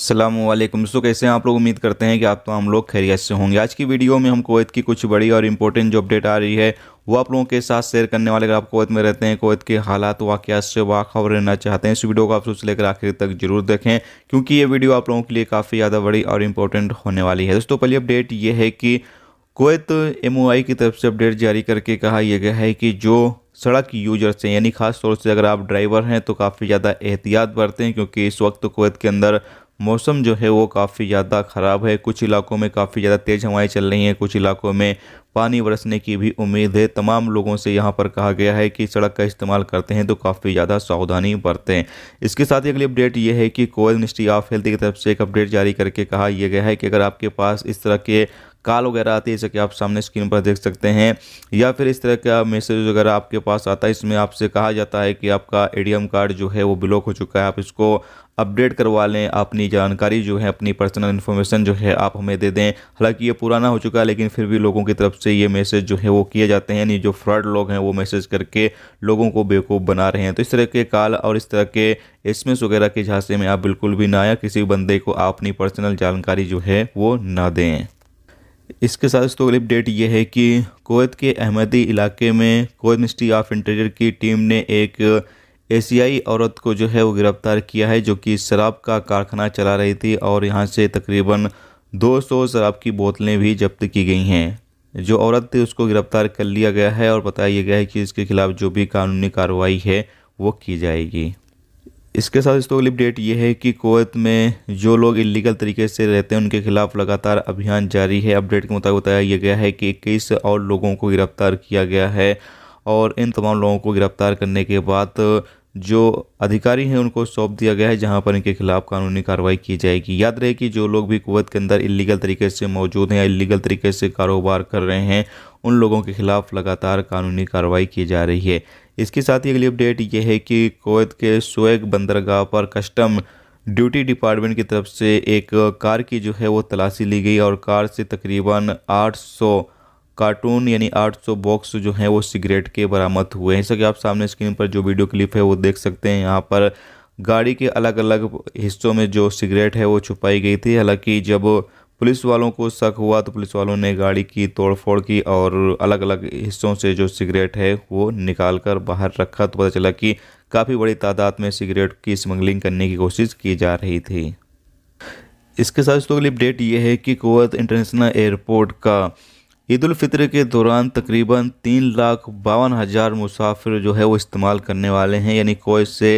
सलामकुम सो कैसे हैं आप लोग उम्मीद करते हैं कि आप तो हम लोग खैरियत से होंगे आज की वीडियो में हम कोवैत की कुछ बड़ी और इंपॉर्टेंट जो अपडेट आ रही है वो आप लोगों के साथ शेयर करने वाले अगर आप कोवैत में रहते हैं कोवैत के हालात वाक़ात से वाखबर रहना चाहते हैं इस वीडियो को आप सोच लेकर आखिर तक जरूर देखें क्योंकि ये वीडियो आप लोगों के लिए काफ़ी ज़्यादा बड़ी और इंपॉर्टेंट होने वाली है दोस्तों पहली अपडेट ये है कि कोवैत एम की तरफ से अपडेट जारी करके कहा यह गया है कि जो सड़क यूजर्स हैं यानी खास तौर से अगर आप ड्राइवर हैं तो काफ़ी ज़्यादा एहतियात बरतें क्योंकि इस वक्त कोवैत के अंदर मौसम जो है वो काफ़ी ज़्यादा ख़राब है कुछ इलाकों में काफ़ी ज़्यादा तेज़ हवाएं चल रही हैं कुछ इलाकों में पानी बरसने की भी उम्मीद है तमाम लोगों से यहाँ पर कहा गया है कि सड़क का इस्तेमाल करते हैं तो काफ़ी ज़्यादा सावधानी बरतें इसके साथ ही अगली अपडेट ये है कि कोयल मिनिस्ट्री ऑफ हेल्थ की तरफ से एक अपडेट जारी करके कहा यह गया है कि अगर आपके पास इस तरह के कॉल वगैरह आती है जैसे कि आप सामने स्क्रीन पर देख सकते हैं या फिर इस तरह का मैसेज वगैरह आपके पास आता है इसमें आपसे कहा जाता है कि आपका ए कार्ड जो है वो ब्लॉक हो चुका है आप इसको अपडेट करवा लें अपनी जानकारी जो है अपनी पर्सनल इन्फॉर्मेशन जो है आप हमें दे दें हालांकि ये पुराना हो चुका है लेकिन फिर भी लोगों की तरफ से ये मैसेज जो है वो किए जाते हैं यानी जो फ्रॉड लोग हैं वो मैसेज करके लोगों को बेवकूफ़ बना रहे हैं तो इस तरह के कॉल और इस तरह के एस वगैरह के झांसे में आप बिल्कुल भी ना आया किसी बंदे को आप अपनी पर्सनल जानकारी जो है वो ना दें इसके साथ तो अगली अपडेट ये है कि कोवैत के अहमदी इलाके में कोवैत मिनिस्ट्री ऑफ इंटीरियर की टीम ने एक एशियाई औरत को जो है वो गिरफ्तार किया है जो कि शराब का कारखाना चला रही थी और यहाँ से तकरीबन 200 शराब की बोतलें भी जब्त की गई हैं जो औरत थी उसको गिरफ्तार कर लिया गया है और बताया गया है कि इसके खिलाफ जो भी कानूनी कार्रवाई है वो की जाएगी इसके साथ तो अगली अपडेट ये है कि कोवैत में जो लोग इलीगल तरीके से रहते हैं उनके खिलाफ लगातार अभियान जारी है अपडेट के मुताबिक बताया गया है कि इक्कीस और लोगों को गिरफ्तार किया गया है और इन तमाम लोगों को गिरफ्तार करने के बाद जो अधिकारी हैं उनको सौंप दिया गया है जहां पर इनके खिलाफ कानूनी कार्रवाई की जाएगी याद रहे कि जो लोग भी कुवैत के अंदर इलीगल तरीके से मौजूद हैं या इलीगल तरीके से कारोबार कर रहे हैं उन लोगों के खिलाफ लगातार कानूनी कार्रवाई की जा रही है इसके साथ ही अगली अपडेट ये है कि कुवैत के सोएग बंदरगाह पर कस्टम ड्यूटी डिपार्टमेंट की तरफ से एक कार की जो है वो तलाशी ली गई और कार से तकरीबन सौ कार्टून यानी 800 बॉक्स जो हैं वो सिगरेट के बरामद हुए हैं जैसा कि आप सामने स्क्रीन पर जो वीडियो क्लिप है वो देख सकते हैं यहाँ पर गाड़ी के अलग अलग हिस्सों में जो सिगरेट है वो छुपाई गई थी हालांकि जब पुलिस वालों को शक हुआ तो पुलिस वालों ने गाड़ी की तोड़फोड़ की और अलग अलग हिस्सों से जो सिगरेट है वो निकाल कर बाहर रखा तो पता चला कि काफ़ी बड़ी तादाद में सिगरेट की स्मगलिंग करने की कोशिश की जा रही थी इसके साथ दोस्तों अपडेट ये है कि कुवैत इंटरनेशनल एयरपोर्ट का फितर के दौरान तकरीबन तीन लाख बावन हज़ार मुसाफिर जो है वो इस्तेमाल करने वाले हैं यानी कोवैत से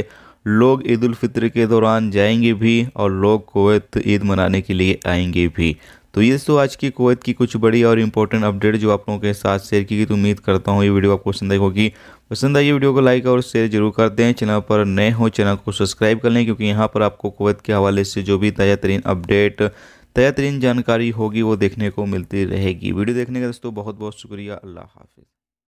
लोग ईद फितर के दौरान जाएंगे भी और लोग कोवैत ईद मनाने के लिए आएंगे भी तो ये तो आज की कोवैत की कुछ बड़ी और इम्पोर्टेंट अपडेट जो आप लोगों के साथ शेयर की गई तो उम्मीद करता हूँ ये वीडियो आपको पसंद आई होगी पसंद आई वीडियो को लाइक और शेयर जरूर कर दें चैनल पर नए हो चैनल को सब्सक्राइब कर लें क्योंकि यहाँ पर आपको कोवैत के हवाले से जो भी ताज़ा तरीन अपडेट तरीन जानकारी होगी वो देखने को मिलती रहेगी वीडियो देखने का दोस्तों बहुत बहुत शुक्रिया अल्लाह हाफिज़